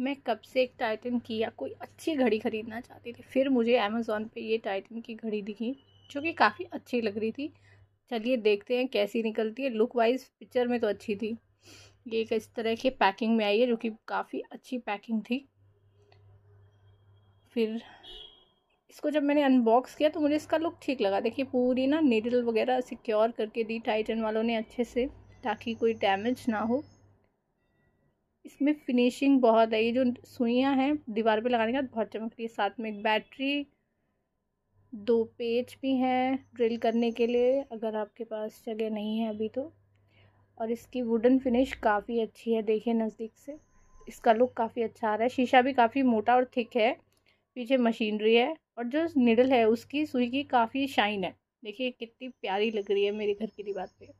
मैं कब से एक टाइटन की या कोई अच्छी घड़ी ख़रीदना चाहती थी फिर मुझे अमेज़ोन पे ये टाइटन की घड़ी दिखी जो कि काफ़ी अच्छी लग रही थी चलिए देखते हैं कैसी निकलती है लुक वाइज पिक्चर में तो अच्छी थी ये एक इस तरह की पैकिंग में आई है जो कि काफ़ी अच्छी पैकिंग थी फिर इसको जब मैंने अनबॉक्स किया तो मुझे इसका लुक ठीक लगा देखिए पूरी ना नीडल वगैरह सिक्योर करके दी टाइटन वालों ने अच्छे से ताकि कोई डैमेज ना हो इसमें फिनिशिंग बहुत है ये जो सुइयाँ हैं दीवार पे लगाने के बाद बहुत चमक रही है साथ में एक बैटरी दो पेच भी हैं ड्रिल करने के लिए अगर आपके पास जगह नहीं है अभी तो और इसकी वुडन फिनिश काफ़ी अच्छी है देखिए नज़दीक से इसका लुक काफ़ी अच्छा आ रहा है शीशा भी काफ़ी मोटा और थिक है पीछे मशीनरी है और जो निडल है उसकी सुई की काफ़ी शाइन है देखिए कितनी प्यारी लग रही है मेरे घर की दीवार पे